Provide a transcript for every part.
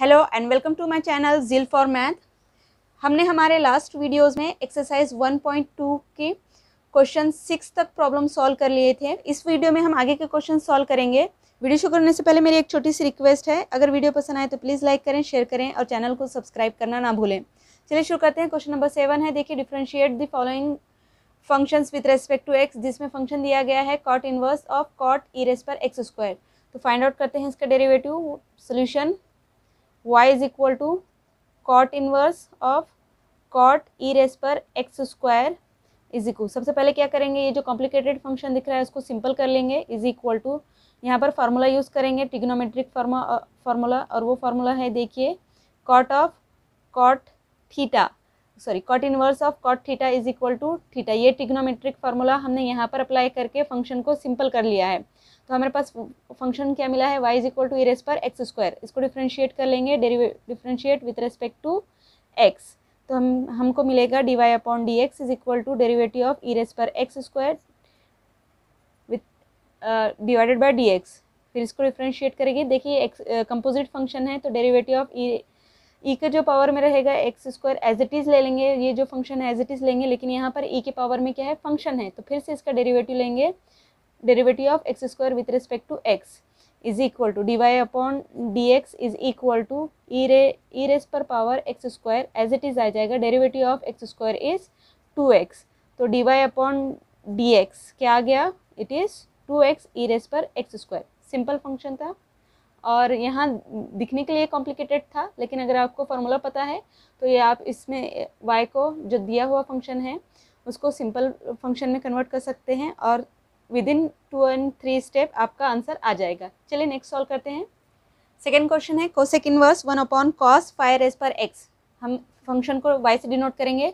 hello and welcome to my channel zeal for math हमने हमारे last videos में exercise 1.2 के क्वेश्चन सिक्स तक प्रॉब्लम सॉल्व कर लिए थे इस वीडियो में हम आगे के क्वेश्चन सॉल्व करेंगे वीडियो शुरू करने से पहले मेरी एक छोटी सी रिक्वेस्ट है अगर वीडियो पसंद आए तो प्लीज़ लाइक करें शेयर करें और चैनल को सब्सक्राइब करना ना भूलें चलिए शुरू करते हैं क्वेश्चन नंबर सेवन है देखिए differentiate the following functions with respect to x जिसमें फंक्शन दिया गया है cot inverse of cot e raise पर एक्स स्क्वायर तो फाइंड आउट करते हैं इसका derivative solution y is equal to cot inverse of cot e raise पर एक्स स्क्वायर इज इक्वल सबसे पहले क्या करेंगे ये जो कॉम्प्लिकेटेड फंक्शन दिख रहा है उसको सिंपल कर लेंगे इज इक्वल टू यहाँ पर फार्मूला यूज़ करेंगे टिग्नोमेट्रिक फार्मूला और वो फार्मूला है देखिए cot of cot theta sorry cot inverse of cot theta is equal to theta ये टिग्नोमेट्रिक फार्मूला हमने यहाँ पर अप्लाई करके फंक्शन को सिंपल कर लिया है तो हमारे पास फंक्शन क्या मिला है y is equal to e raise पर एक्स स्क्वायर इसको डिफ्रेंशिएट कर लेंगे differentiate with respect to x तो हम हमको मिलेगा d Y upon D x is equal to derivative of e raise पर x square with divided by d x फिर इसको डिफ्रेंशिएट करेंगे देखिए एक्स कंपोजिट फंक्शन है तो डेरीवेटिव ऑफ ई का जो पावर में रहेगा x square as it is ले लेंगे ये जो फंक्शन है एज इट इज़ लेंगे लेकिन यहाँ पर ई e के पावर में क्या है फंक्शन है तो फिर से इसका डेरीवेटिव लेंगे derivative of x square with respect to x is equal to dy upon dx is equal to e, ra e raised per power x square as it is आ जाएगा derivative of x square is 2x तो dy upon dx क्या आ गया it is 2x e raised per x square simple function था और यहाँ दिखने के लिए कॉम्प्लिकेटेड था लेकिन अगर आपको फार्मूला पता है तो ये आप इसमें y को जो दिया हुआ फंक्शन है उसको सिंपल फंक्शन में कन्वर्ट कर सकते हैं और within two and three step आपका आंसर आ जाएगा चलिए नेक्स्ट सॉल्व करते हैं सेकेंड क्वेश्चन है cosec inverse one upon cos five raise पर एक्स हम फंक्शन को वाई से डिनोट करेंगे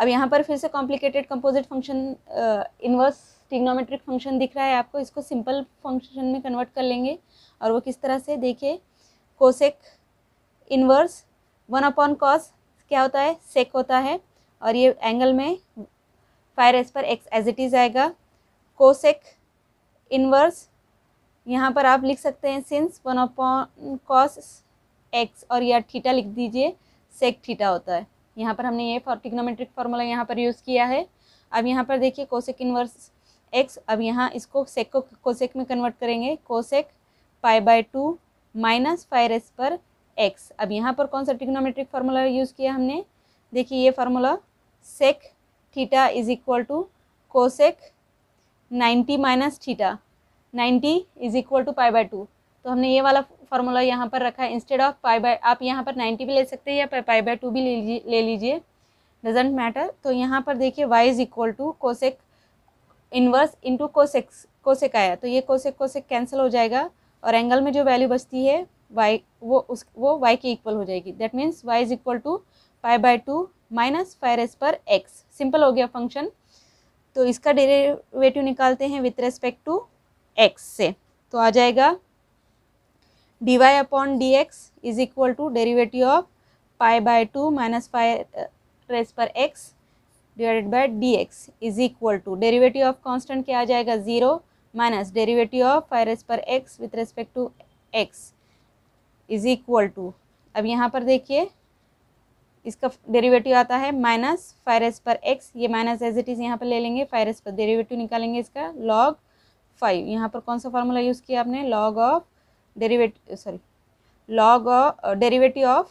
अब यहाँ पर फिर से complicated composite function inverse trigonometric function दिख रहा है आपको इसको सिंपल फंक्शन में कन्वर्ट कर लेंगे और वो किस तरह से देखिए cosec inverse one upon cos क्या होता है सेक होता है और ये एंगल में फाइव एस पर एक्स एज इट इज़ आएगा कोसेक इनवर्स यहाँ पर आप लिख सकते हैं since one upon cos x और या थीटा लिख दीजिए सेक थीटा होता है यहाँ पर हमने ये टिग्नोमेट्रिक फार्मूला यहाँ पर यूज़ किया है अब यहाँ पर देखिए कोसेक इनवर्स एक्स अब यहाँ इसको सेक को कोसेक में कन्वर्ट करेंगे cosec pi by two minus five s पर एक्स अब यहाँ पर कौन सा टिग्नोमेट्रिक फार्मूला यूज़ किया हमने देखिए ये formula sec theta is equal to cosec ninety minus theta ninety is equal to pi by two तो हमने ये वाला फार्मूला यहाँ पर रखा है इंस्टेड ऑफ पाई बाई आप यहाँ पर नाइन्टी भी ले सकते हैं या पाई बाई टू भी ले लीजिए डजेंट मैटर तो यहाँ पर देखिए y is equal to cosec inverse into cosec x cosec आया तो ये कोसेक कोसेक कैंसिल हो जाएगा और एंगल में जो वैल्यू बचती है वाई वो उस वो वाई के इक्वल हो जाएगी that means y is equal to pi by two minus five s पर एक्स सिंपल हो गया फंक्शन तो इसका डेरिवेटिव निकालते हैं विथ रेस्पेक्ट टू एक्स से तो आ जाएगा d Y upon D x is equal to derivative of pi by two minus five raise पर x divided by d x is equal to derivative of constant क्या आ जाएगा zero minus derivative of five raise पर x with respect to x is equal to अब यहाँ पर देखिए इसका डेरिवेटिव आता है माइनस फाइव एस पर एक्स ये माइनस एज इट इज़ यहाँ पर ले लेंगे फाइव एस पर डेरिवेटिव निकालेंगे इसका लॉग फाइव यहाँ पर कौन सा फार्मूला यूज़ किया आपने log of derivative sorry log derivative of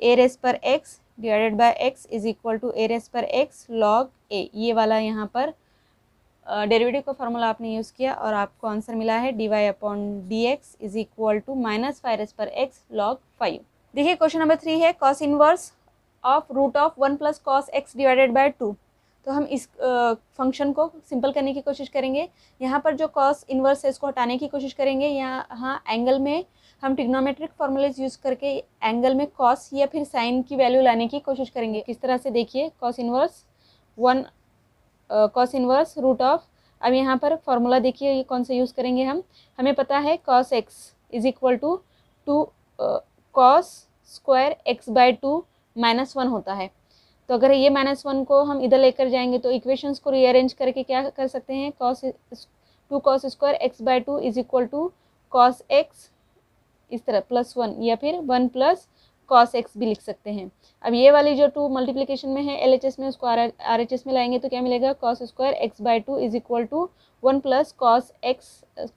a raise पर x divided by x is equal to a raise पर एक्स लॉग ए ये वाला यहाँ पर डेरिवेटिव uh, का फार्मूला आपने यूज़ किया और आपको आंसर मिला है D Y upon D x is equal to minus five s पर एक्स लॉग फाइव देखिए क्वेश्चन नंबर थ्री है cos inverse of root of one plus cos x divided by two तो हम इस फंक्शन को simple करने की कोशिश करेंगे यहाँ पर जो कॉस इन्वर्स है इसको हटाने की कोशिश करेंगे यहाँ एंगल में हम टिग्नोमेट्रिक फॉर्मूलेज यूज़ करके एंगल में कॉस या फिर साइन की वैल्यू लाने की कोशिश करेंगे किस तरह से देखिए cos inverse one cos inverse root of अब यहाँ पर फॉर्मूला देखिए ये कौन सा यूज़ करेंगे हम हमें पता है cos x is equal to two cos square x by two minus one होता है तो अगर ये माइनस वन को हम इधर लेकर जाएंगे तो इक्वेशंस को रीअरेंज करके क्या कर सकते हैं cos two cos square x by two is equal to cos x इस तरह प्लस वन या फिर वन प्लस कॉस एक्स भी लिख सकते हैं अब ये वाली जो टू मल्टीप्लीकेशन में है एल एच एस में उसको आर एच एस में लाएंगे तो क्या मिलेगा cos square x by two is equal to one plus cos x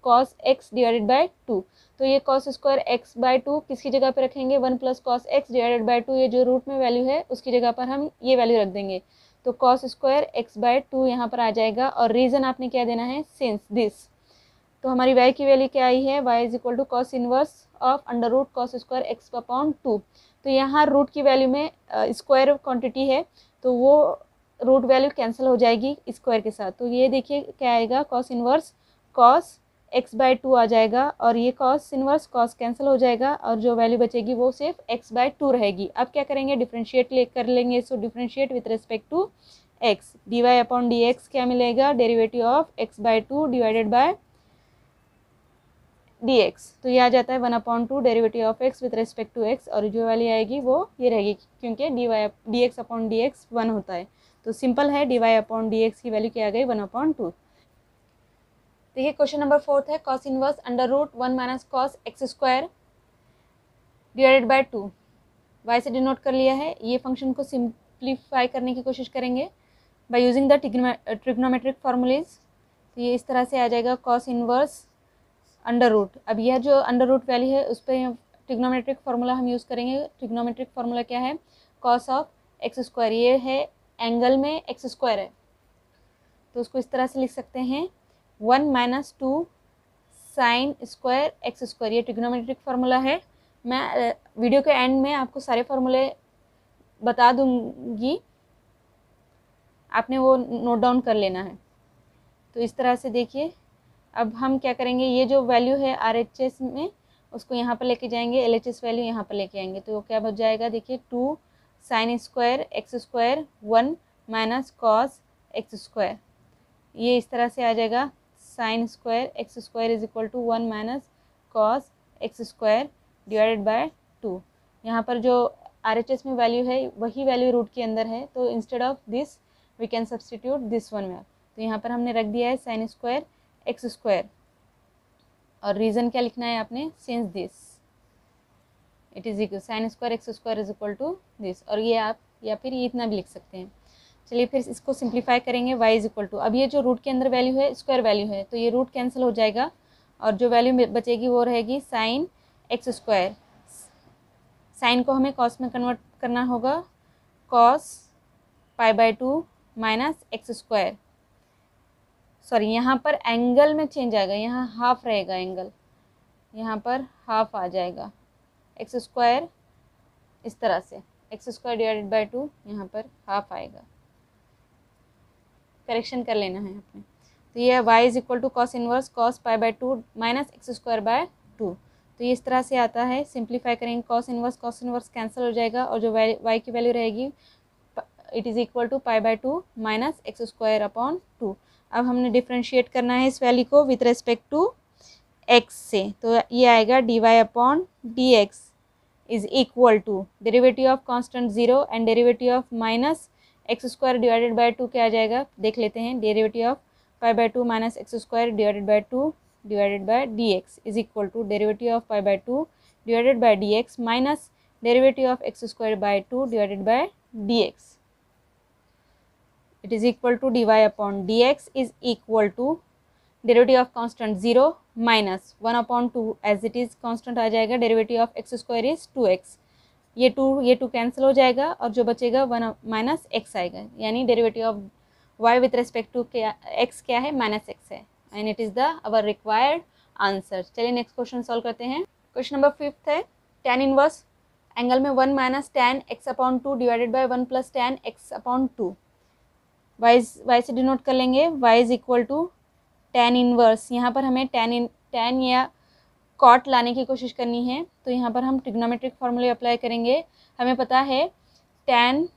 cos x divided by two तो ये cos square x by two किसकी जगह पर रखेंगे one plus cos x divided by two ये जो रूट में वैल्यू है उसकी जगह पर हम ये वैल्यू रख देंगे तो cos square x by two यहाँ पर आ जाएगा और रीज़न आपने क्या देना है सिंस दिस तो हमारी वाई की वैल्यू क्या आई है y is equal to cos inverse of under root cos square x upon two तो यहाँ रूट की वैल्यू में स्क्वायर uh, क्वांटिटी है तो वो रूट वैल्यू कैंसिल हो जाएगी स्क्वायर के साथ तो ये देखिए क्या आएगा cos inverse cos x by two आ जाएगा और ये कॉस इनवर्स कॉस कैंसिल हो जाएगा और जो वैल्यू बचेगी वो सिर्फ एक्स बाय टू रहेगी अब क्या करेंगे डिफ्रेंशिएट ले कर लेंगे so differentiate with respect to x d Y upon D x क्या मिलेगा derivative of x by two divided by d x तो ये आ जाता है one upon two derivative of x with respect to x और जो वाली आएगी वो ये रहेगी क्योंकि d y d x upon D x one होता है तो सिंपल है डी वाई अपॉन डी एक्स की वैल्यू क्या आ गई वन अपॉन टू देखिए क्वेश्चन नंबर फोर्थ है cos inverse under root one minus cos x square divided by two y से डिनोट कर लिया है ये फंक्शन को सिंप्लीफाई करने की कोशिश करेंगे by using the trigonometric formulas तो ये इस तरह से आ जाएगा कॉस इनवर्स अंडर रूट अब यह जो अंडर रूट वैली है उस पर ट्रिग्नोमेट्रिक फार्मूला हम यूज़ करेंगे ट्रिग्नोमेट्रिक फार्मूला क्या है कॉस ऑफ एक्स स्क्वायर ये है एंगल में एक्स स्क्वायर है तो उसको इस तरह से लिख सकते हैं one minus two sine square x square ये ट्रिग्नोमेट्रिक फार्मूला है मैं वीडियो के एंड में आपको सारे फार्मूले बता दूंगी आपने वो नोट डाउन कर लेना है तो इस तरह से देखिए अब हम क्या करेंगे ये जो वैल्यू है आर में उसको यहाँ पर लेके जाएंगे एल एच एस वैल्यू यहाँ पर लेके आएंगे तो क्या बच जाएगा देखिए two sine square x square one minus cos x square ये इस तरह से आ जाएगा sine square x square is equal to one minus cos x square divided by two यहाँ पर जो आर एच एस में वैल्यू है वही वैल्यू रूट के अंदर है तो instead of this we can substitute this one में तो यहाँ पर हमने रख दिया है साइन स्क्वायर एक्स स्क्वायर और रीज़न क्या लिखना है आपने since this it is equal sine square x square is equal to this और ये आप या फिर ये इतना भी लिख सकते हैं चलिए फिर इसको सिंप्लीफाई करेंगे वाई इज इक्वल टू अब ये जो रूट के अंदर वैल्यू है स्क्वायर वैल्यू है तो ये रूट कैंसिल हो जाएगा और जो वैल्यू बचेगी वो रहेगी साइन एक्स स्क्वायर साइन को हमें कॉस में कन्वर्ट करना होगा cos pi by two minus x square sorry यहाँ पर एंगल में चेंज आएगा यहाँ हाफ रहेगा एंगल यहाँ पर हाफ आ जाएगा एक्स स्क्वायर इस तरह से x square divided by two यहाँ पर हाफ आएगा करेक्शन कर लेना है आपने तो ये y is equal to cos inverse cos pi by two minus x square by two तो ये इस तरह से आता है सिंप्लीफाई करेंगे cos inverse cos inverse cancel हो जाएगा और जो वाई वाई की वैल्यू रहेगी it is equal to pi by two minus x square upon two अब हमने डिफ्रेंशिएट करना है इस वैल्यू को विथ रेस्पेक्ट टू एक्स से तो ये आएगा d Y upon D x is equal to derivative of constant zero and derivative of minus x square divided by two क्या आ जाएगा देख लेते हैं derivative of five by two minus x square divided by two divided by d x is equal to derivative of five by two by d x minus minus of x square by two divided by d x it is equal to d Y upon D x is equal to derivative of constant zero minus one upon two as it is constant आ जाएगा derivative of x square is two x ये two ये two cancel हो जाएगा और जो बचेगा one minus x आएगा यानी derivative of y with respect to क्या एक्स क्या है माइनस एक्स है and it is the our required answer चलिए नेक्स्ट क्वेश्चन सॉल्व करते हैं क्वेश्चन नंबर फिफ्थ है टेन इनवर्स एंगल में one minus tan x upon two divided by one plus tan x upon two वाइज y से denote कर लेंगे y is equal to tan inverse यहाँ पर हमें टेन इन टेन या कॉट लाने की कोशिश करनी है तो यहाँ पर हम ट्रिग्नोमेट्रिक फार्मूले अप्लाई करेंगे हमें पता है टेन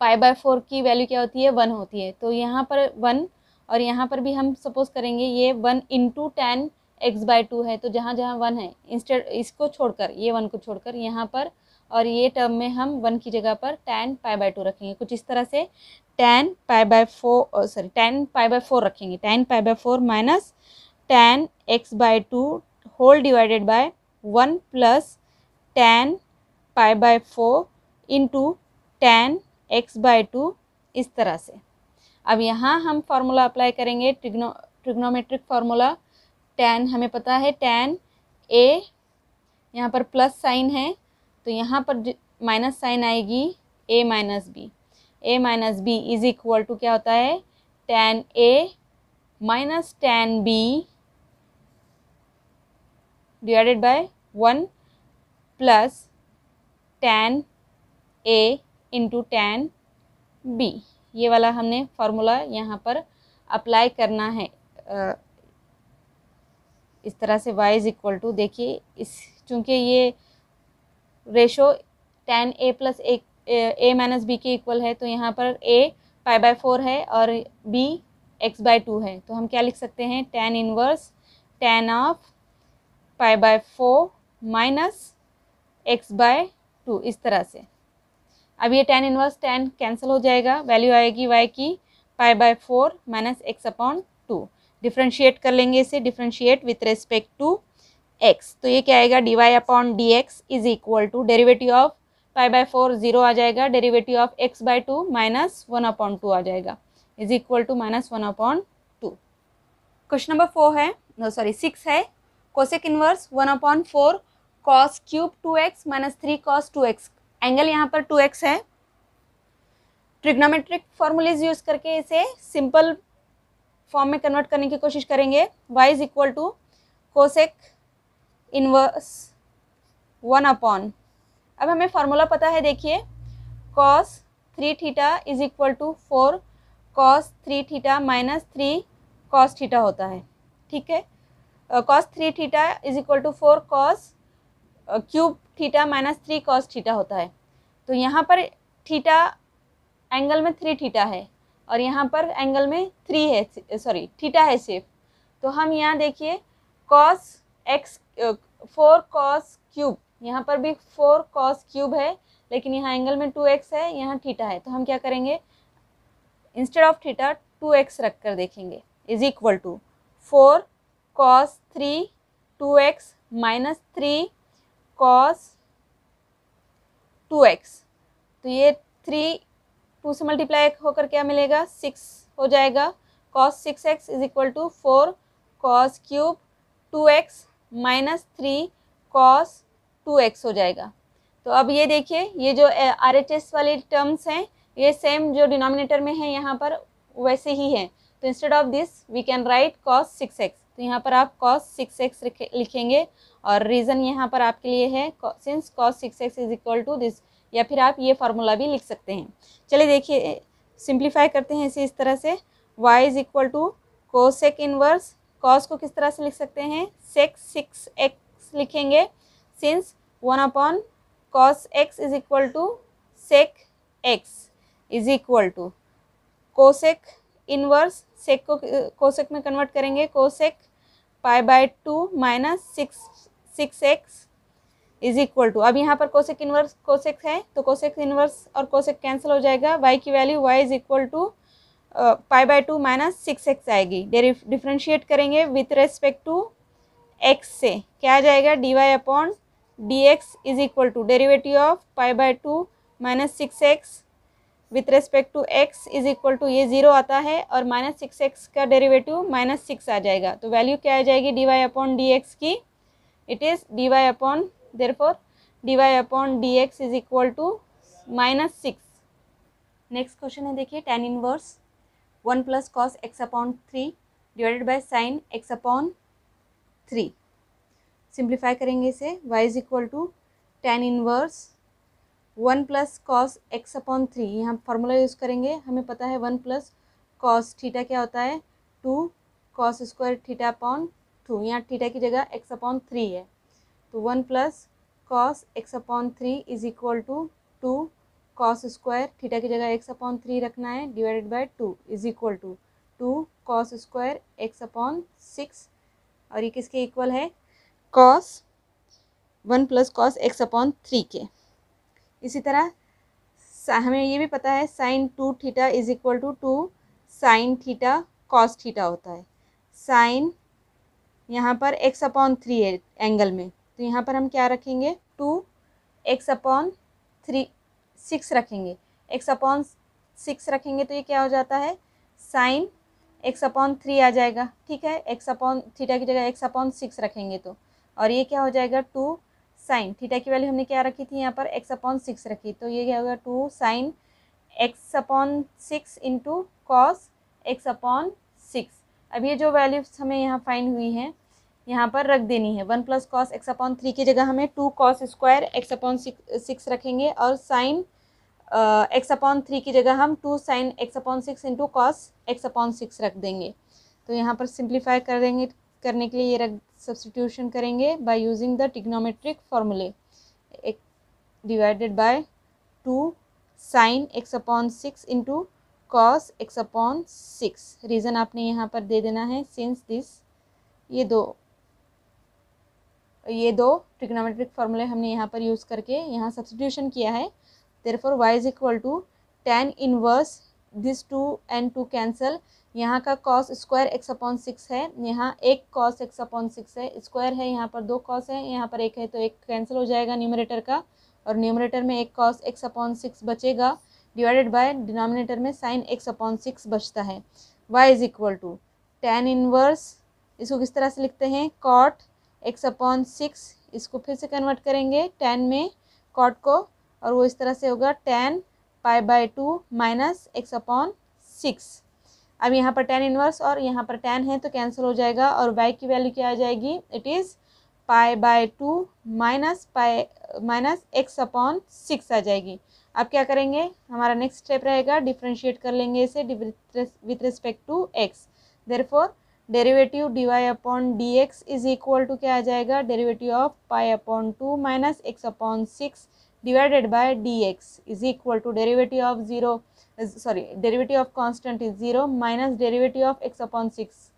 पाई बाय फोर की वैल्यू क्या होती है वन होती है तो यहाँ पर वन और यहाँ पर भी हम सपोज करेंगे ये one into tan x by two है तो जहाँ जहाँ वन है इंस्टेड इसको छोड़कर ये वन को छोड़कर यहाँ पर और ये टर्म में हम वन की जगह पर टेन पाई बाई टू रखेंगे कुछ इस तरह से tan pi by four sorry tan pi by four रखेंगे tan pi by four minus tan x by two whole divided by one plus tan pi by four into tan x by two इस तरह से अब यहाँ हम formula apply करेंगे trigno trigonometric formula tan हमें पता है टेन ए यहाँ पर प्लस साइन है तो यहाँ पर माइनस साइन आएगी A minus B A minus B is equal to क्या होता है tan A minus tan B divided by one plus tan A into tan B ये वाला हमने फार्मूला यहाँ पर अप्लाई करना है इस तरह से y इज इक्वल टू देखिए इस चूँकि ये ratio tan A plus A A minus B के इक्वल है तो यहाँ पर ए पाई बाई फोर है और बी एक्स बाय टू है तो हम क्या लिख सकते हैं tan inverse tan of pi by four minus x by two इस तरह से अब ये टेन इनवर्स टेन कैंसिल हो जाएगा वैल्यू आएगी वाई की pi by four minus x upon two differentiate कर लेंगे इसे differentiate with respect to x तो ये क्या आएगा d Y upon D x is equal to derivative of five by four zero आ जाएगा derivative of x by two minus one upon two आ जाएगा is equal to minus one upon two question number four है no sorry six है cosec inverse one upon four cos cube two x minus three cos two x angle यहाँ पर two x है trigonometric formulas use करके इसे simple form में convert करने की कोशिश करेंगे y is equal to cosec inverse one upon अब हमें फार्मूला पता है देखिए cos three theta is equal to four cos three theta minus three cos theta होता है ठीक है cos three theta is equal to four cos cube theta minus three cos theta होता है तो यहाँ पर थीटा एंगल में थ्री थीटा है और यहाँ पर एंगल में थ्री है सॉरी थीटा है सिर्फ तो हम यहाँ देखिए cos x four cos cube यहाँ पर भी फोर कॉस क्यूब है लेकिन यहाँ एंगल में टू एक्स है यहाँ थीटा है तो हम क्या करेंगे instead of theta two x रख कर देखेंगे is equal to four cos three two x minus three cos two x तो ये थ्री टू से मल्टीप्लाई होकर क्या मिलेगा सिक्स हो जाएगा cos six x is equal to four cos cube two x minus three cos two x हो जाएगा तो अब ये देखिए ये जो आर एच एस वाली टर्म्स हैं ये सेम जो डिनोमिनेटर में है यहाँ पर वैसे ही है तो instead of this we can write cos six x तो यहाँ पर आप कॉस सिक्स एक्स लिखेंगे और रीज़न यहाँ पर आपके लिए है since cos six x is equal to this या फिर आप ये फार्मूला भी लिख सकते हैं चलिए देखिए सिंप्लीफाई करते हैं इसे इस तरह से y is equal to cosec inverse cos को किस तरह से लिख सकते हैं सेक्स सिक्स एक्स लिखेंगे since one upon cos x is equal to sec x is equal to cosec inverse sec को कोसेक में कन्वर्ट करेंगे cosec pi by two minus six six x is equal to अब यहाँ पर cosec inverse cosec है तो cosec inverse और cosec cancel हो जाएगा वाई की value y is equal to pi by two minus six x आएगी डिफ्रेंशिएट करेंगे विथ रेस्पेक्ट टू एक्स से क्या आ जाएगा d Y upon D x is equal to derivative of pi by two minus six x with respect to x is equal to ये zero आता है और माइनस सिक्स एक्स का derivative minus six आ जाएगा तो वैल्यू क्या आ जाएगी डी वाई अपॉन डी एक्स की it is d Y upon therefore d Y upon D x is equal to minus six next question है देखिए tan inverse one plus cos x upon three divided by sine x upon three simplify करेंगे इसे y is equal to tan inverse one plus cos x upon three यहाँ formula use करेंगे हमें पता है one plus cos theta क्या होता है two cos square theta upon two यहाँ थीटा की जगह एक्स अपॉन थ्री है तो one plus cos x upon three is equal to two cos square theta की जगह एक्स अपॉन थ्री रखना है divided by two is equal to two cos square x upon six और ये किसके equal है cos one plus cos x upon three के इसी तरह हमें ये भी पता है sine two theta is equal to two sine theta cos theta होता है साइन यहाँ पर एक्स अपॉन थ्री है एंगल में तो यहाँ पर हम क्या रखेंगे two x upon three six रखेंगे एक्स अपॉन सिक्स रखेंगे तो ये क्या हो जाता है साइन एक्स अपॉन थ्री आ जाएगा ठीक है एक्स अपॉन थीटा की जगह एक्स अपॉन सिक्स रखेंगे तो और ये क्या हो जाएगा टू साइन थीटा की वैल्यू हमने क्या रखी थी यहाँ पर एक्स अपॉन सिक्स रखी तो ये क्या होगा two sine x upon six into cos x upon six अब ये जो वैल्यूज हमें यहाँ फाइन हुई हैं यहाँ पर रख देनी है one plus cos x upon three की जगह हमें two cos square x upon six रखेंगे और साइन एक्स अपॉन थ्री की जगह हम two sine x upon six into cos x upon six रख देंगे तो यहाँ पर सिंप्लीफाई कर देंगे करने के लिए ये रख सब्सटीट्यूशन करेंगे बाय यूजिंग द टिग्नोमेट्रिक फॉर्मूले एक divided by two sine x upon six into cos x upon six reason आपने यहाँ पर दे देना है सिंस दिस ये दो ये दो ट्रिग्नोमेट्रिक फार्मूले हमने यहाँ पर यूज़ करके यहाँ सब्सटीट्यूशन किया है therefore y is equal to tan inverse this two and two cancel यहाँ का cos square x upon six है यहाँ एक कॉस एक्स अपॉन सिक्स है स्क्वायर है यहाँ पर दो कॉस है यहाँ पर एक है तो एक कैंसिल हो जाएगा न्यूमरेटर का और न्यूमरेटर में एक कॉस एक्स अपॉन सिक्स बचेगा डिवाइडेड बाय डिनोमिनेटर में साइन एक्स अपॉन सिक्स बचता है y is equal to tan inverse इसको किस तरह से लिखते हैं कॉट एक्स अपॉन सिक्स इसको फिर से कन्वर्ट करेंगे टेन में कॉट को और वो इस तरह से होगा tan pi by two minus x upon six अब यहाँ पर टेन इनवर्स और यहाँ पर टेन है तो कैंसिल हो जाएगा और वाई की वैल्यू क्या आ जाएगी it is pi by two minus pi minus x upon six आ जाएगी अब क्या करेंगे हमारा नेक्स्ट स्टेप रहेगा डिफ्रेंशिएट कर लेंगे इसे with respect to x therefore derivative d Y upon D x is equal to क्या आ जाएगा derivative of pi upon two minus x upon six divided by dx is equal to derivative of 0 is, sorry derivative of constant is 0 minus derivative of x upon 6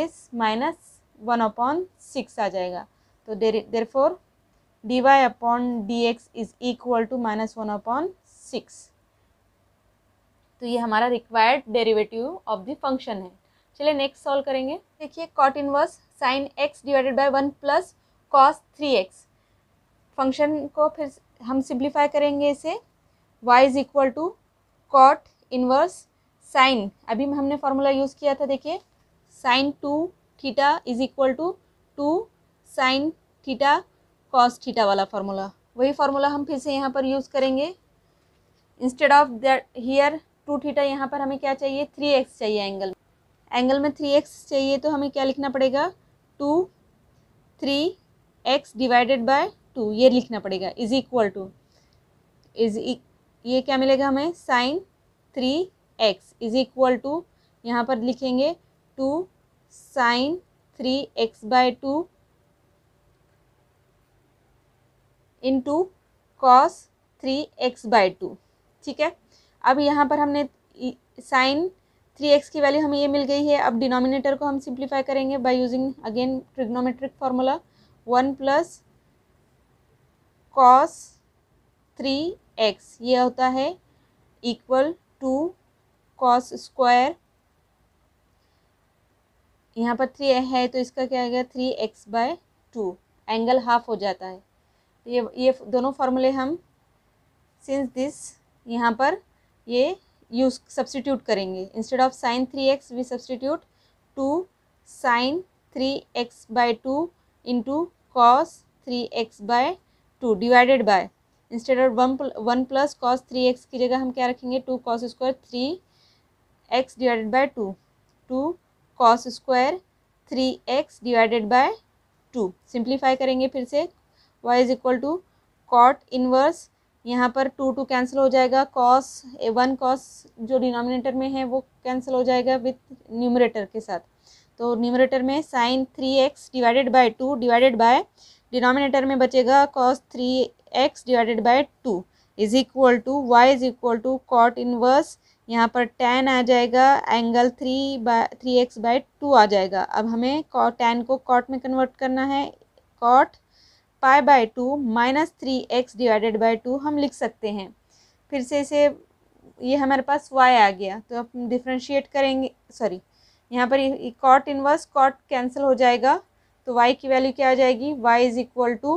is minus 1 upon 6 आ जाएगा तो therefore dy upon dx is equal to minus 1 upon 6 तो ये हमारा required derivative of the function है चलिए next solve करेंगे देखिए cot inverse sine x divided by one plus cos three x function को फिर हम सिंप्लीफाई करेंगे इसे y is equal to cot inverse sine अभी हमने फार्मूला यूज़ किया था देखिए sine two theta is equal to two sine theta cos theta वाला फार्मूला वही फार्मूला हम फिर से यहाँ पर यूज़ करेंगे instead of that here two theta यहाँ पर हमें क्या चाहिए थ्री एक्स चाहिए एंगल एंगल में थ्री एक्स चाहिए तो हमें क्या लिखना पड़ेगा two three x divided by two ये लिखना पड़ेगा इज इक्वल टू इज ये क्या मिलेगा हमें sine three x is equal to यहाँ पर लिखेंगे two sine three x by two into cos three x by two ठीक है अब यहाँ पर हमने साइन थ्री एक्स की वैल्यू हमें ये मिल गई है अब डिनोमिनेटर को हम सिंप्लीफाई करेंगे by using again trigonometric formula one plus cos three x ये होता है इक्वल टू कॉस स्क्वायर यहाँ पर थ्री है तो इसका क्या आ गया three x by two angle half हो जाता है ये ये दोनों फार्मूले हम सिंस दिस यहाँ पर ये यूज सब्सटीट्यूट करेंगे instead of sine three x we substitute two sine three x by two into cos three x by two divided by instead of one one plus cos three x की जगह हम क्या रखेंगे two cos square three x divided by two two cos square three x divided by two simplify करेंगे फिर से y is equal to cot inverse यहाँ पर टू टू कैंसिल हो जाएगा कॉस वन कॉस जो डिनोमिनेटर में है वो कैंसिल हो जाएगा विथ न्यूमरेटर के साथ तो न्यूमरेटर में sine three x divided by two divided by denominator में बचेगा cos three x divided by two is equal to y is equal to cot inverse यहाँ पर टेन आ जाएगा angle three by three x by two आ जाएगा अब हमें टेन को कॉट में कन्वर्ट करना है cot pi by two minus three x divided by two हम लिख सकते हैं फिर से इसे ये हमारे पास वाई आ गया तो अब डिफ्रेंशिएट करेंगे सॉरी यहाँ पर कॉट इनवर्स कॉट कैंसिल हो जाएगा तो y की वैल्यू क्या आ जाएगी y is equal to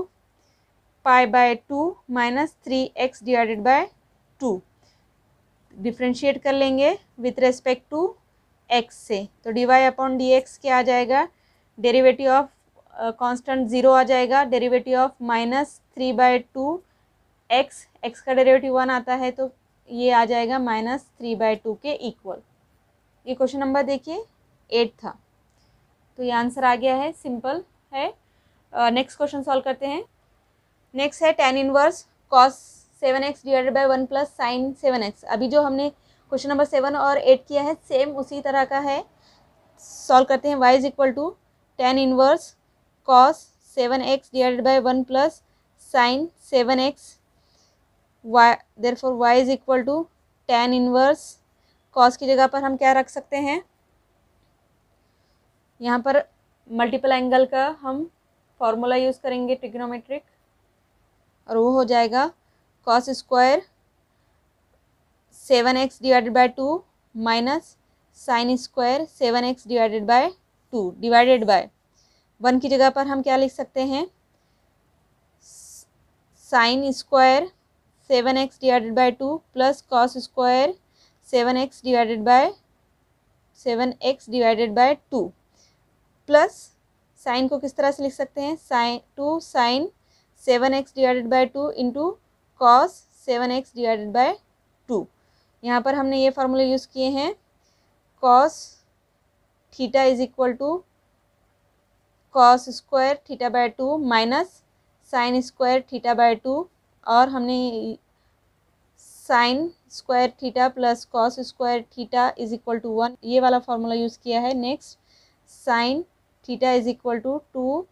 pi by two minus three x divided by two differentiate कर लेंगे विथ रेस्पेक्ट टू एक्स से तो d Y upon D x क्या आ जाएगा डेरिवेटिव ऑफ कांस्टेंट ज़ीरो आ जाएगा derivative of minus three by two x x का डेरिवेटिव वन आता है तो ये आ जाएगा माइनस थ्री बाय टू के इक्वल ये क्वेश्चन नंबर देखिए एट था तो ये आंसर आ गया है सिंपल है नेक्स्ट क्वेश्चन सॉल्व करते हैं नेक्स्ट है tan inverse cos seven x divided by one plus sine seven x अभी जो हमने क्वेश्चन नंबर सेवन और एट किया है सेम उसी तरह का है सॉल्व करते हैं y is equal to tan inverse cos seven x divided by one plus sine seven x y therefore y is equal to tan inverse cos की जगह पर हम क्या रख सकते हैं यहाँ पर मल्टीपल एंगल का हम फॉर्मूला यूज़ करेंगे ट्रिग्नोमेट्रिक और वो हो जाएगा cos square seven x divided by two minus sine square seven x divided by two divided by one की जगह पर हम क्या लिख सकते हैं sine square seven x divided by two plus cos square seven x divided by seven x divided by two plus sine को किस तरह से लिख सकते हैं sine two sine seven x divided by two into cos seven x divided by two यहाँ पर हमने ये फार्मूला यूज़ किए हैं cos theta is equal to cos square theta by two minus sine square theta by two और हमने sine square theta plus cos square theta is equal to one ये वाला फार्मूला यूज़ किया है next sine theta is equal to two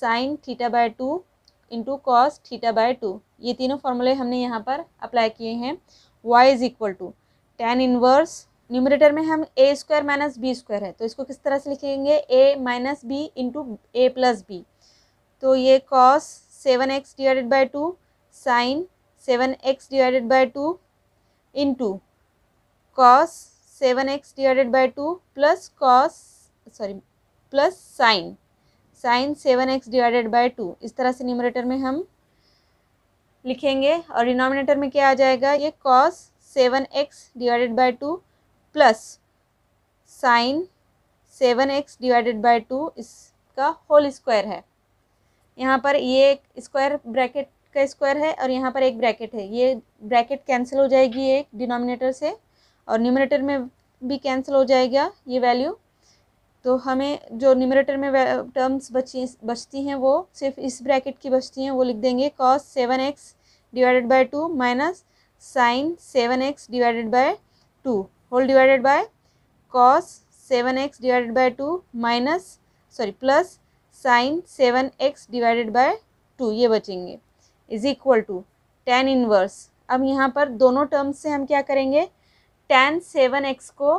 sine theta by two into cos theta by two ये तीनों फॉर्मूले हमने यहाँ पर अप्लाई किए हैं y is equal to tan inverse numerator में हम a square minus b square है तो इसको किस तरह से लिखेंगे a minus b into a plus b तो ये cos seven x divided by two sine seven x divided by two into cos seven x divided by two plus cos sorry plus sine sine seven x divided by two इस तरह से numerator में हम लिखेंगे और denominator में क्या आ जाएगा ये cos seven x divided by two plus sine seven x divided by two इसका होल स्क्वायर है यहाँ पर ये एक स्क्वायर ब्रैकेट का स्क्वायर है और यहाँ पर एक ब्रैकेट है ये ब्रैकेट कैंसिल हो जाएगी एक डिनोमिनेटर से और न्यूमरेटर में भी कैंसिल हो जाएगा ये वैल्यू तो हमें जो निमरेटर में टर्म्स बची बचती हैं वो सिर्फ इस ब्रैकेट की बचती हैं वो लिख देंगे cos seven x divided by two minus sine seven x divided by two whole divided by cos seven x divided by two minus sorry plus sine seven x divided by two ये बचेंगे is equal to tan inverse अब यहाँ पर दोनों terms से हम क्या करेंगे टेन सेवन एक्स को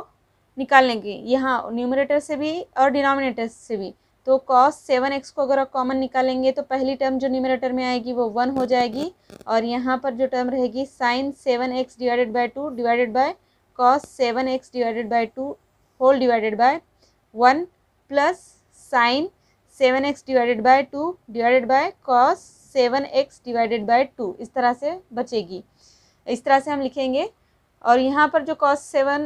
निकालने की यहाँ न्यूमरेटर से भी और डिनोमिनेटर से भी तो कॉस सेवन एक्स को अगर आप कॉमन निकालेंगे तो पहली टर्म जो न्यूमरेटर में आएगी वो वन हो जाएगी और यहाँ पर जो टर्म रहेगी sine seven x divided by two divided by cos seven x divided by two whole divided by one plus sine seven x divided by two divided by cos seven x divided by two इस तरह से बचेगी इस तरह से हम लिखेंगे और यहाँ पर जो cos seven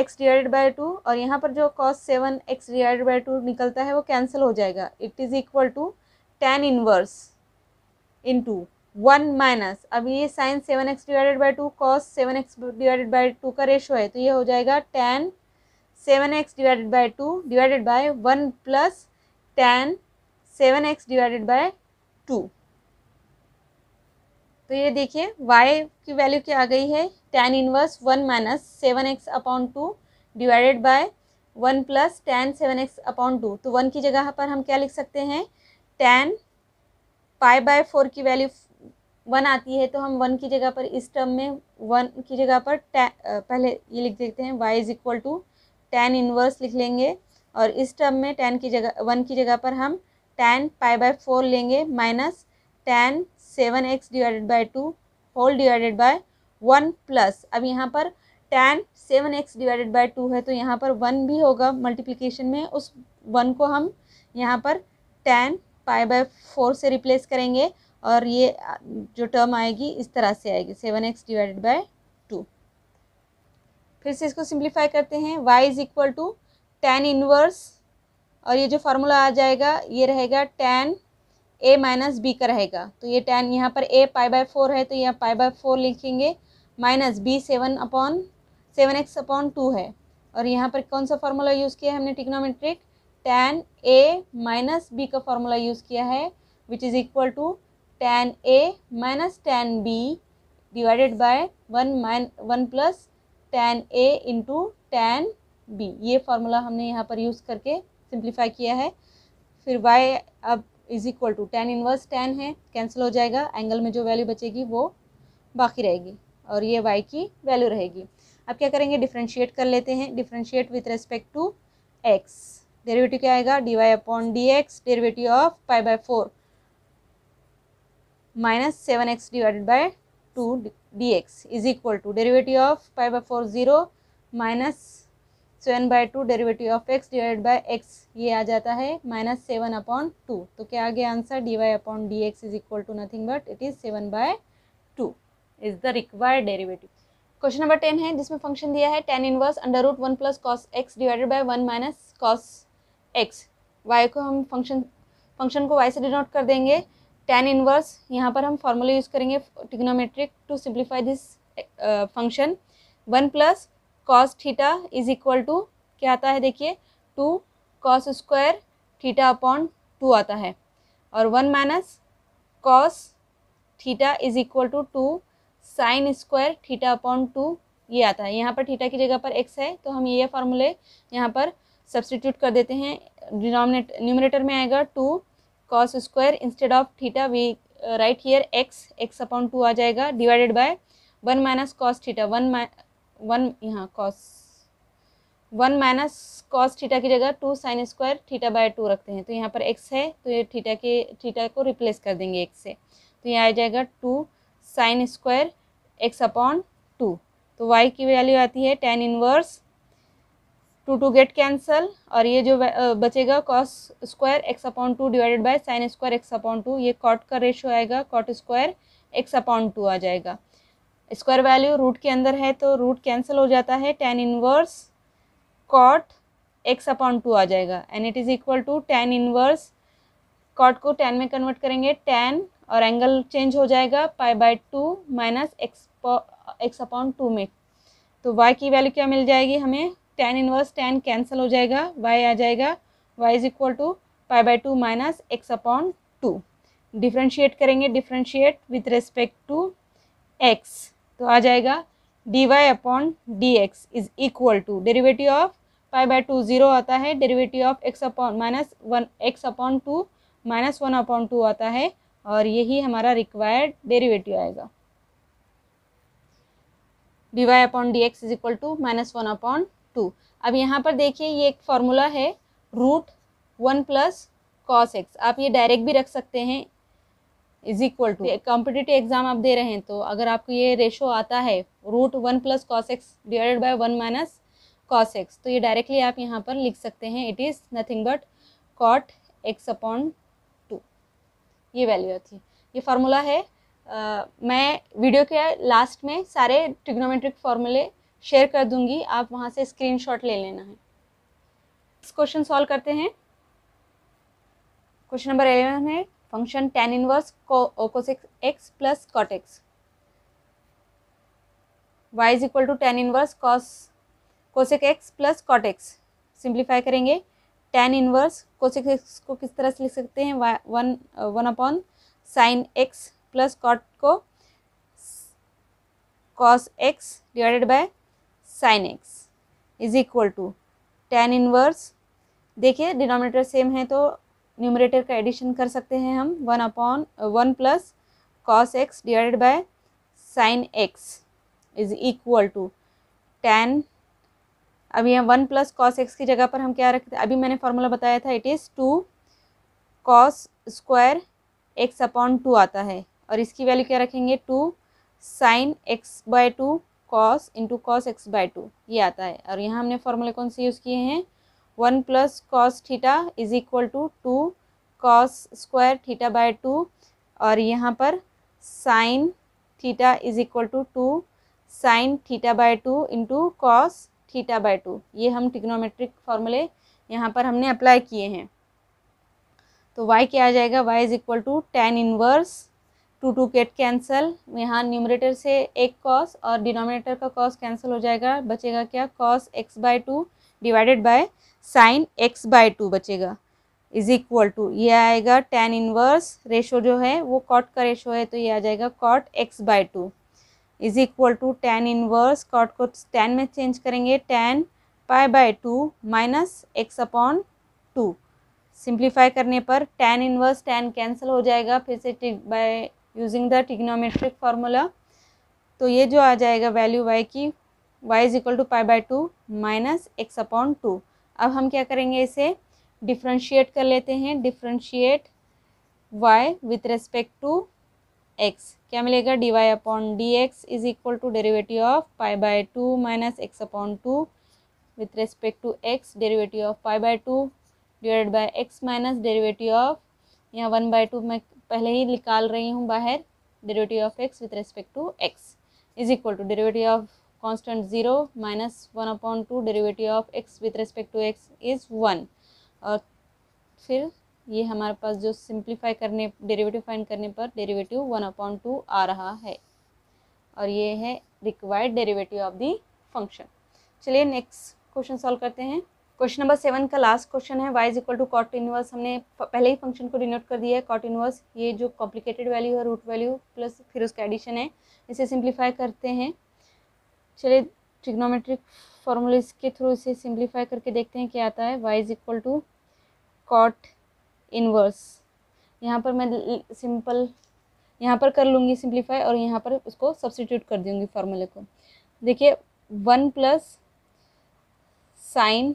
x divided by two और यहाँ पर जो cos seven x divided by two निकलता है वो कैंसिल हो जाएगा it is equal to tan inverse into one minus अब ये sine seven x divided by two cos seven x divided by two का रेशो है तो ये हो जाएगा tan seven x divided by two divided by one plus tan seven x divided by two तो ये देखिए y की वैल्यू क्या आ गई है tan inverse one minus seven x upon two divided by one plus tan seven x upon two तो one की जगह पर हम क्या लिख सकते हैं टेन पाई बाय फोर की वैल्यू वन आती है तो हम वन की जगह पर इस टर्म में वन की जगह पर टेन पहले ये लिख देते हैं y is equal to tan inverse लिख लेंगे और इस टर्म में टेन की जगह वन की जगह पर हम टेन पाई बाय फोर लेंगे minus tan seven x divided by two whole divided by one plus अब यहाँ पर tan seven x divided by two है तो यहाँ पर वन भी होगा मल्टीप्लिकेशन में उस वन को हम यहाँ पर टेन पाई बाय फोर से रिप्लेस करेंगे और ये जो टर्म आएगी इस तरह से आएगी seven x divided by two फिर से इसको सिंप्लीफाई करते हैं y is equal to tan inverse और ये जो फार्मूला आ जाएगा ये रहेगा टेन ए माइनस बी का रहेगा तो ये टेन यहाँ पर ए पाई बाय फोर है तो यहाँ पाई बाय फोर लिखेंगे minus b seven upon seven x upon two है और यहाँ पर कौन सा फार्मूला यूज़ किया है हमने टिक्नोमेट्रिक टेन ए माइनस बी का फार्मूला यूज़ किया है which is equal to tan A minus tan B divided by one mine one plus tan A into tan B ये फार्मूला हमने यहाँ पर यूज़ करके सिंप्लीफाई किया है फिर वाई अब is equal to tan inverse tan है कैंसिल हो जाएगा एंगल में जो वैल्यू बचेगी वो बाकी रहेगी और ये वाई की वैल्यू रहेगी अब क्या करेंगे डिफ्रेंशिएट कर लेते हैं differentiate with respect to x derivative क्या आएगा d Y upon D x derivative of pi by four minus seven x divided by two d x is equal to derivative of pi by four zero minus seven by two derivative of x divide by x ये आ जाता है minus seven upon two तो क्या आ गया answer d Y upon D x is equal to nothing but it is seven by two is the required derivative question number ten है जिसमें फंक्शन दिया है tan inverse under root one plus cos x divided by one minus cos x y को हम function function को y से denote कर देंगे टेन इनवर्स यहाँ पर हम फॉर्मूला यूज़ करेंगे trigonometric to simplify this function one plus cos theta is equal to क्या आता है देखिए two cos square theta upon two आता है और one minus cos theta is equal to two sine square theta upon two ये आता है यहाँ पर थीटा की जगह पर एक्स है तो हम ये फार्मूले यहाँ पर सब्सटीट्यूट कर देते हैं डिनोमिनेट न्यूमिनेटर में आएगा two cos square instead of theta we write here x x upon two आ जाएगा divided by one minus cos theta one one यहाँ cos one minus cos theta की जगह two sine square theta by two रखते हैं तो यहाँ पर एक्स है तो ये थीटा के थीटा को रिप्लेस कर देंगे एक्स से तो ये आ जाएगा two sine square x upon two तो वाई की वैल्यू आती है tan inverse two two get cancel और ये जो बचेगा cos square x upon two divided by sine square x upon two ये कॉट का रेशियो आएगा cot square x upon two आ जाएगा स्क्वायर वैल्यू रूट के अंदर है तो रूट कैंसिल हो जाता है tan inverse cot x upon two आ जाएगा and it is equal to tan inverse cot को टेन में कन्वर्ट करेंगे टेन और एंगल चेंज हो जाएगा pi by two minus x x upon two में तो वाई की वैल्यू क्या मिल जाएगी हमें टेन इनवर्स टेन कैंसिल हो जाएगा वाई आ जाएगा y is equal to pi by two minus x upon two differentiate करेंगे differentiate with respect to x तो आ जाएगा d Y upon D x is equal to derivative of pi by two zero आता है derivative of x upon minus one x upon two minus one upon two आता है और यही हमारा रिक्वायर्ड डेरीवेटिव आएगा d Y upon D x is equal to minus one upon two अब यहाँ पर देखिए ये एक फॉर्मूला है root one plus cos x आप ये डायरेक्ट भी रख सकते हैं is equal to competitive exam आप दे रहे हैं तो अगर आपको ये रेशो आता है root one plus cos x divided by one minus cos x तो ये डायरेक्टली आप यहाँ पर लिख सकते हैं it is nothing but cot x upon two ये वैल्यू आती है ये फार्मूला है आ, मैं वीडियो के लास्ट में सारे ट्रिग्नोमेट्रिक फॉर्मूले शेयर कर दूंगी आप वहाँ से स्क्रीनशॉट ले लेना है क्वेश्चन सॉल्व करते हैं क्वेश्चन नंबर एलेवन है function tan inverse cosec x plus cot x y is equal to tan inverse cos cosec x plus cot x simplify करेंगे टेन इनवर्स कोसेक एक्स को किस तरह से लिख सकते हैं one one upon sine x plus cot को cos x divided by sine x is equal to tan inverse देखिए डिनोमिनेटर सेम है तो न्यूमरेटर का एडिशन कर सकते हैं हम one upon one plus cos x divided by sine x is equal to tan अभी हम वन प्लस कॉस एक्स की जगह पर हम क्या रखते अभी मैंने फॉर्मूला बताया था it is two cos square x upon two आता है और इसकी वैल्यू क्या रखेंगे two sine x by two cos into cos x by two ये आता है और यहाँ हमने फॉर्मूले कौन से यूज़ किए हैं one plus cos theta is equal to two cos square theta by two और यहाँ पर sine theta is equal to two sine theta by two into cos theta by two ये हम टिग्नोमेट्रिक फॉर्मूले यहाँ पर हमने अप्लाई किए हैं तो y क्या आ जाएगा y is equal to tan inverse two two get cancel यहाँ न्यूमरेटर से एक कॉस और डिनोमिनेटर का कॉस कैंसिल हो जाएगा बचेगा क्या cos x by two divided by sine x by two बचेगा इज इक्वल टू ये आएगा टेन इनवर्स रेशो जो है वो कॉट का रेशो है तो ये आ जाएगा cot x by two is equal to tan inverse cot को टेन में चेंज करेंगे tan pi by two minus x upon two simplify करने पर टेन इनवर्स टेन कैंसिल हो जाएगा फिर से by using the trigonometric formula तो ये जो आ जाएगा वैल्यू वाई की y is equal to pi by two minus x upon two अब हम क्या करेंगे इसे डिफ्रेंशिएट कर लेते हैं differentiate y with respect to x क्या मिलेगा d Y upon D x is equal to derivative of pi by two minus x upon two with respect to x derivative of pi by to divide by x minus derivative of यहाँ one by two में पहले ही निकाल रही हूँ बाहर derivative of x with respect to x is equal to derivative of constant zero minus one upon two derivative of x with respect to x is one और फिर ये हमारे पास जो सिंप्लीफाई करने डेरेवेटिव फाइंड करने पर डेरेवेटिव वन अपॉइंट टू आ रहा है और ये है required derivative of the function चलिए नेक्स्ट क्वेश्चन सॉल्व करते हैं क्वेश्चन नंबर सेवन का लास्ट क्वेश्चन है y is equal to cot inverse हमने पहले ही फंक्शन को डिनोट कर दिया है कॉट इनवर्स ये जो कॉम्प्लिकेटेड वैल्यू है रूट वैल्यू प्लस फिर उसका एडिशन है इसे सिंप्लीफाई करते हैं चलिए ट्रिग्नोमेट्रिक फॉर्मूलेस के थ्रू इसे सिंप्लीफाई करके देखते हैं क्या आता है y is equal to cot inverse यहाँ पर मैं सिंपल यहाँ पर कर लूँगी सिंप्लीफाई और यहाँ पर उसको सब्सटीट्यूट कर दूँगी फार्मूले को देखिए वन प्लस साइन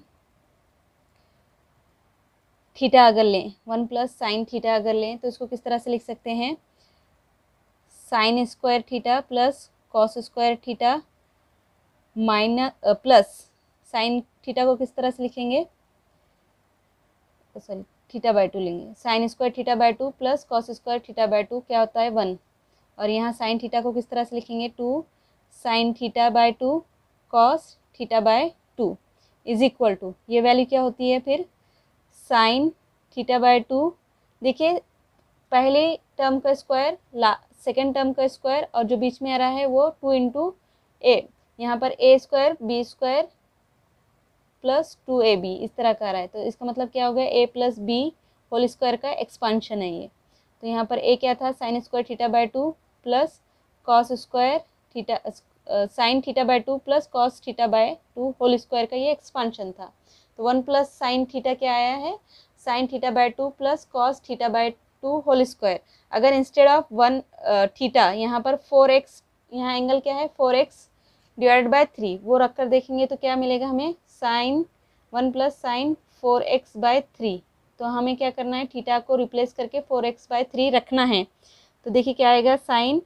थीटा अगर लें वन प्लस साइन थीटा अगर लें तो इसको किस तरह से लिख सकते हैं sine square theta plus cos square theta minus plus sine theta को किस तरह से लिखेंगे सॉरी थीटा बाय टू लेंगे sine square theta by two plus cos square theta by two क्या होता है वन और यहाँ साइन थीटा को किस तरह से लिखेंगे two sine theta by two cos theta by two is equal to ये वैल्यू क्या होती है फिर साइन थीटा बाय टू देखिए पहले टर्म का स्क्वायर ला सेकेंड टर्म का स्क्वायर और जो बीच में आ रहा है वो टू इंटू ए यहाँ पर a square b square plus two a b इस तरह का आ रहा है तो इसका मतलब क्या हो गया a plus b whole square का एक्सपांशन है ये तो यहाँ पर ए क्या था sine square theta by two plus cos square theta sine theta by two plus cos theta by two whole square का ये एक्सपांशन था तो वन प्लस साइन थीटा क्या आया है sine theta by two plus cos theta by two whole square अगर instead of one theta यहाँ पर फोर एक्स यहाँ एंगल क्या है four x divide by three वो रख कर देखेंगे तो क्या मिलेगा हमें sine one plus sine four x by three तो हमें क्या करना है थीटा को रिप्लेस करके फोर एक्स बाय थ्री रखना है तो देखिए क्या आएगा sine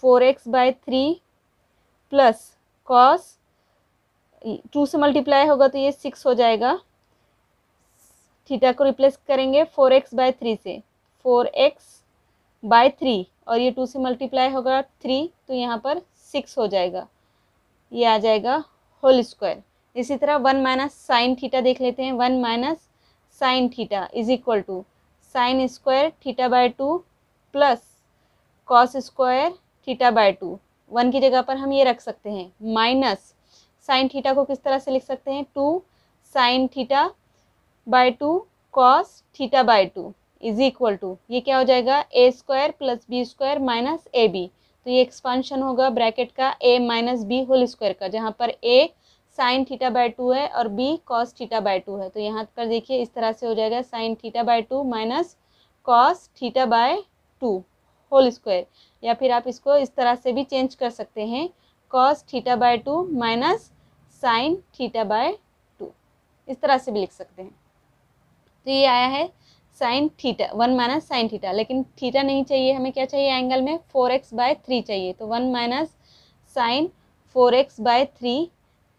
four x by three plus cos two से मल्टीप्लाई होगा तो ये सिक्स हो जाएगा थीटा को रिप्लेस करेंगे फोर एक्स बाय थ्री से फोर एक्स बाय थ्री और ये टू से मल्टीप्लाई होगा थ्री तो यहाँ पर सिक्स हो जाएगा ये आ जाएगा होल स्क्वायर इसी तरह वन माइनस साइन थीटा देख लेते हैं one minus sine theta is equal to sine square theta by two plus cos square theta by two one की जगह पर हम ये रख सकते हैं माइनस साइन थीटा को किस तरह से लिख सकते हैं two sine theta by two cos theta by two is equal to ये क्या हो जाएगा a square plus b square minus a b तो ये एक्सपांशन होगा ब्रैकेट का a minus b whole square का जहाँ पर a sine theta by two है और b cos theta by two है तो यहाँ पर देखिए इस तरह से हो जाएगा sine theta by two minus cos theta by two whole square या फिर आप इसको इस तरह से भी चेंज कर सकते हैं cos theta by two minus sine theta by two इस तरह से भी लिख सकते हैं तो ये आया है sine theta one minus sine theta लेकिन थीटा नहीं चाहिए हमें क्या चाहिए एंगल में फोर एक्स बाय थ्री चाहिए तो one minus sine four x by three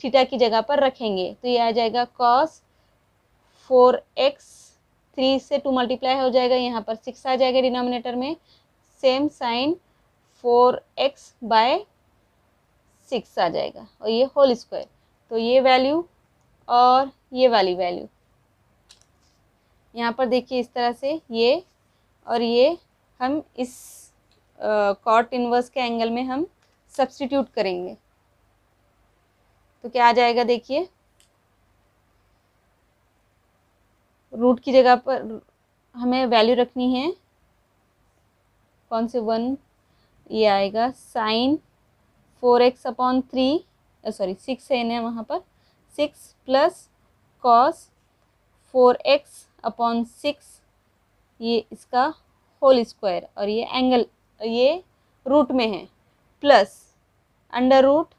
theta की जगह पर रखेंगे तो ये आ जाएगा कॉस फोर एक्स थ्री से टू मल्टीप्लाई हो जाएगा यहाँ पर सिक्स आ जाएगा डिनोमिनेटर में same sine four x by six आ जाएगा और ये होल स्क्वायर तो ये वैल्यू और ये वाली वैल्यू यहाँ पर देखिए इस तरह से ये और ये हम इस कॉट इनवर्स के एंगल में हम सब्सटीट्यूट करेंगे तो क्या आ जाएगा देखिए रूट की जगह पर हमें वैल्यू रखनी है कौन से वन ये आएगा sine four x upon three sorry six एन है वहाँ पर six plus cos four x upon six ये इसका होल स्क्वायर और ये एंगल ये रूट में है प्लस अंडर रूट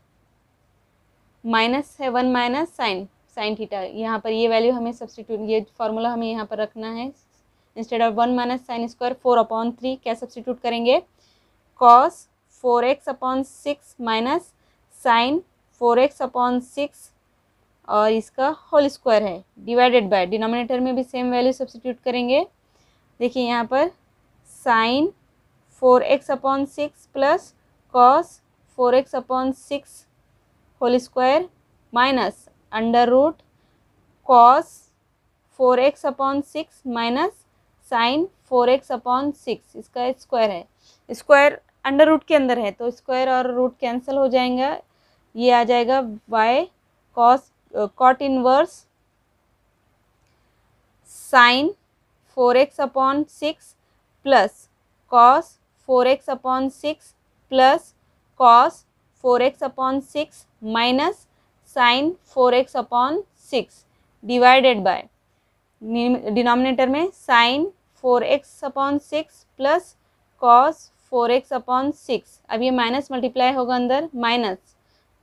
माइनस है one minus sine sine theta यहाँ पर ये वैल्यू हमें सब्सटीट्यूट ये फार्मूला हमें यहाँ पर रखना है instead of one minus sine square four upon three क्या सब्सटीट्यूट करेंगे cos four x upon six minus sine four x upon six और इसका होल स्क्वायर है डिवाइडेड बाय डिनोमिनेटर में भी सेम वैल्यू सब्सिट्यूट करेंगे देखिए यहाँ पर sine four x upon six plus cos four x upon six whole square minus under root cos four x upon six minus sine four x upon six इसका square है square under root के अंदर है तो square और root cancel हो जाएगा ये आ जाएगा y cos cot inverse sine four x upon six plus cos four x upon six plus cos four x upon six minus sine four x upon six divided by denominator में sine four x upon six plus cos four x upon six अब ये minus multiply होगा अंदर minus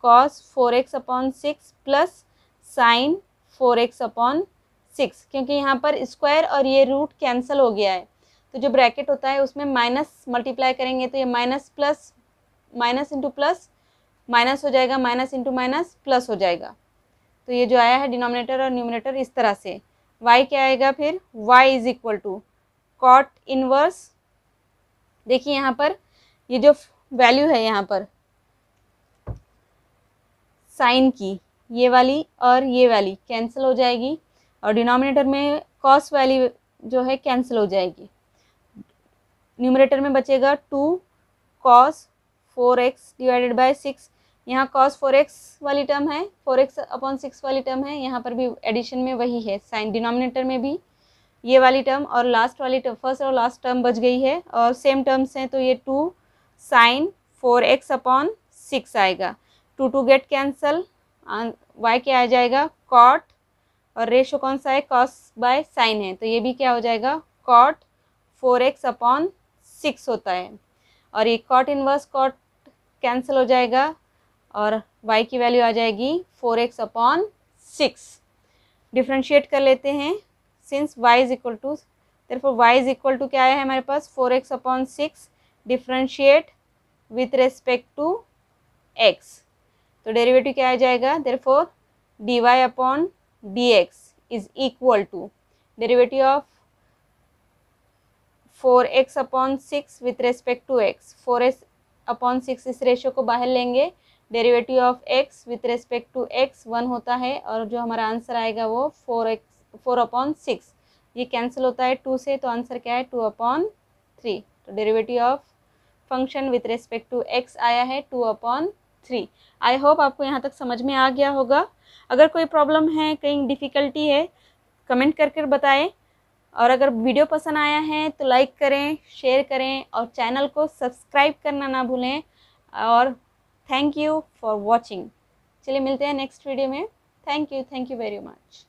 cos four x upon six plus sine four x upon six क्योंकि यहाँ पर square और ये रूट कैंसिल हो गया है तो जो ब्रैकेट होता है उसमें माइनस मल्टीप्लाई करेंगे तो ये minus plus minus into plus minus हो जाएगा माइनस इंटू माइनस प्लस हो जाएगा तो ये जो आया है डिनोमिनेटर और न्यूमिनेटर इस तरह से वाई क्या आएगा फिर y is equal to cot inverse देखिए यहाँ पर ये जो वैल्यू है यहाँ पर साइन की ये वाली और ये वाली कैंसिल हो जाएगी और डिनोमिनेटर में कॉस वाली जो है कैंसिल हो जाएगी न्यूमरेटर में बचेगा two cos four x divided by six यहाँ कॉस फोर एक्स वाली टर्म है फोर एक्स अपॉन सिक्स वाली टर्म है यहाँ पर भी एडिशन में वही है साइन डिनोमिनेटर में भी ये वाली टर्म और लास्ट वाली टर्म फर्स्ट और लास्ट टर्म बच गई है और सेम टर्म्स हैं तो ये two sine four x upon six आएगा two two get cancel y क्या आ जाएगा कॉट और रेशो कौन सा है कॉस बाय साइन है तो ये भी क्या हो जाएगा cot four x upon six होता है और ये कॉट इनवर्स कॉट कैंसिल हो जाएगा और वाई की वैल्यू आ जाएगी four x upon six differentiate कर लेते हैं since y is equal to सिर्फ वाई इज इक्वल टू क्या है हमारे पास four x upon six differentiate with respect to x तो डेरिवेटिव क्या आ जाएगा therefore d Y upon D x is equal to derivative of four x upon six with respect to x four x upon six इस ratio को बाहर लेंगे derivative of x with respect to x one होता है और जो हमारा answer आएगा वो four x four upon six ये कैंसिल होता है टू से तो आंसर क्या है टू अपॉन थ्री तो derivative of function with respect to x आया है two upon three I hope आपको यहाँ तक समझ में आ गया होगा अगर कोई प्रॉब्लम है कहीं डिफ़िकल्टी है कमेंट करके बताएं और अगर वीडियो पसंद आया है तो लाइक करें शेयर करें और चैनल को सब्सक्राइब करना ना भूलें और थैंक यू फॉर वॉचिंग चलिए मिलते हैं नेक्स्ट वीडियो में thank you thank you very much